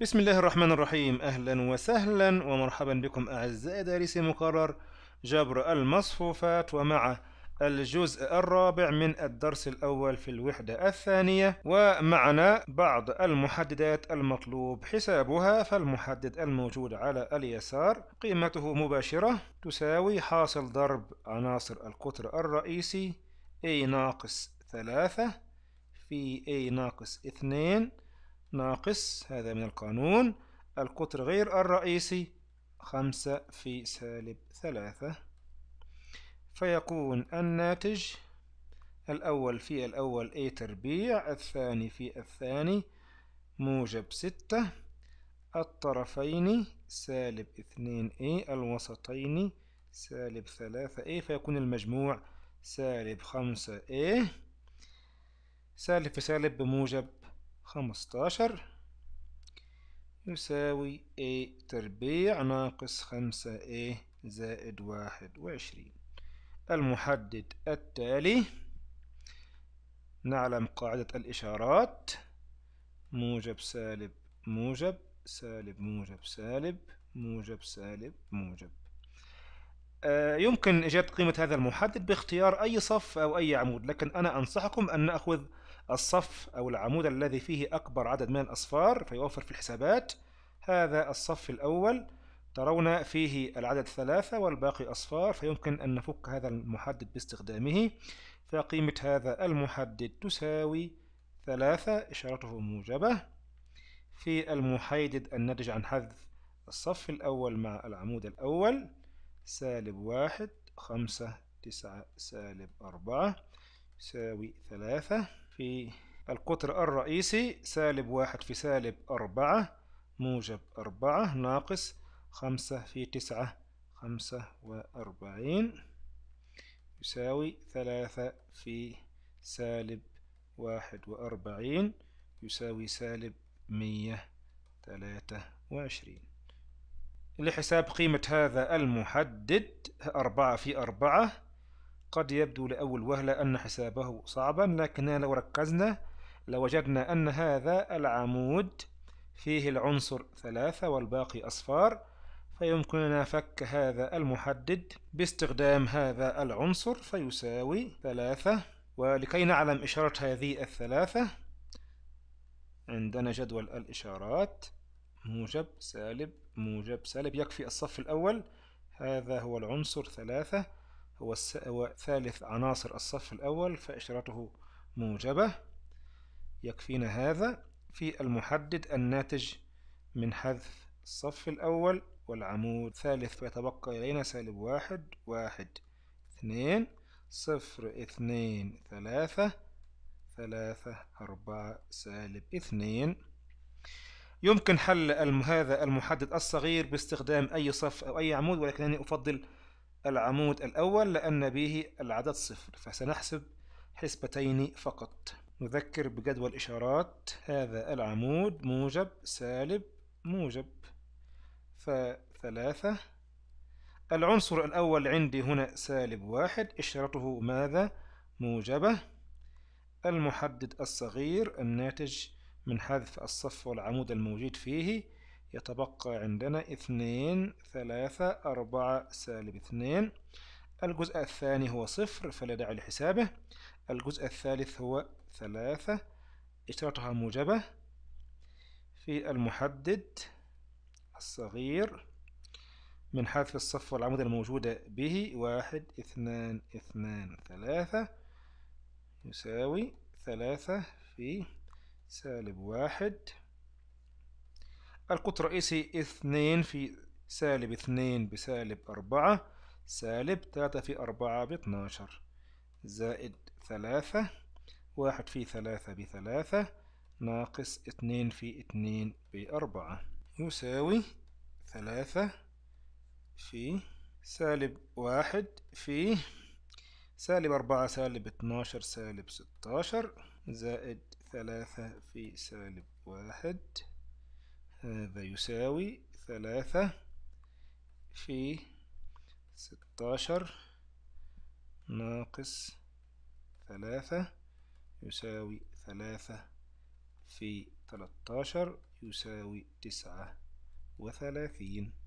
بسم الله الرحمن الرحيم أهلا وسهلا ومرحبا بكم أعزائي دارسي مقرر جبر المصفوفات ومع الجزء الرابع من الدرس الأول في الوحدة الثانية ومعنا بعض المحددات المطلوب حسابها فالمحدد الموجود على اليسار قيمته مباشرة تساوي حاصل ضرب عناصر القطر الرئيسي A ناقص ثلاثة في A ناقص اثنين ناقص هذا من القانون القطر غير الرئيسي خمسة في سالب ثلاثة فيكون الناتج الأول في الأول A تربيع الثاني في الثاني موجب ستة الطرفين سالب اثنين A الوسطين سالب ثلاثة A فيكون المجموع سالب خمسة A سالب في سالب بموجب خمستاشر يساوي A تربيع ناقص خمسة A زائد واحد وعشرين المحدد التالي نعلم قاعدة الإشارات موجب سالب موجب سالب موجب سالب موجب سالب موجب آه، يمكن إيجاد قيمة هذا المحدد باختيار أي صف أو أي عمود لكن أنا أنصحكم أن نأخذ الصف أو العمود الذي فيه أكبر عدد من الأصفار فيوفر في الحسابات هذا الصف الأول ترون فيه العدد ثلاثة والباقي أصفار فيمكن أن نفك هذا المحدد باستخدامه فقيمة هذا المحدد تساوي ثلاثة إشارته موجبة في المحيدد الناتج عن حذف الصف الأول مع العمود الأول سالب واحد خمسة تسعة سالب أربعة يساوي ثلاثة في القطر الرئيسي سالب واحد في سالب أربعة موجب أربعة ناقص خمسة في تسعة خمسة وأربعين يساوي ثلاثة في سالب واحد وأربعين يساوي سالب مية تلاتة وعشرين لحساب قيمة هذا المحدد أربعة في أربعة قد يبدو لأول وهلة أن حسابه صعبا لكننا لو ركزنا لوجدنا أن هذا العمود فيه العنصر ثلاثة والباقي أصفار فيمكننا فك هذا المحدد باستخدام هذا العنصر فيساوي ثلاثة ولكي نعلم إشارة هذه الثلاثة عندنا جدول الإشارات موجب سالب موجب سالب يكفي الصف الأول هذا هو العنصر ثلاثة هو, ثالث عناصر الصف الأول فإشارته موجبة يكفينا هذا في المحدد الناتج من حذف الصف الأول والعمود ثالث فيتبقى إلينا سالب واحد واحد اثنين صفر اثنين ثلاثة ثلاثة أربعة سالب اثنين يمكن حل هذا المحدد الصغير باستخدام أي صف أو أي عمود ولكنني أفضل العمود الأول لأن به العدد صفر فسنحسب حسبتين فقط نذكر بجدول إشارات هذا العمود موجب سالب موجب فثلاثة العنصر الأول عندي هنا سالب واحد إشارته ماذا؟ موجبة المحدد الصغير الناتج من حذف الصف والعمود الموجود فيه يتبقى عندنا اثنين ثلاثة أربعة سالب اثنين الجزء الثاني هو صفر فلا داعي لحسابه الجزء الثالث هو ثلاثة إشارتها موجبة في المحدد الصغير من حذف الصف والعمود الموجودة به واحد اثنان اثنان ثلاثة يساوي ثلاثة في سالب واحد القطر الرئيسي اثنين في سالب اثنين بسالب أربعة سالب تلاتة في أربعة باتناشر زائد ثلاثة واحد في ثلاثة بثلاثة ناقص اثنين في اثنين بأربعة يساوي ثلاثة في سالب واحد في سالب أربعة سالب اتناشر سالب ستاشر زائد ثلاثة في سالب واحد هذا يساوي ثلاثة في ستاشر ناقص ثلاثة يساوي ثلاثة في تلتاشر يساوي تسعة وثلاثين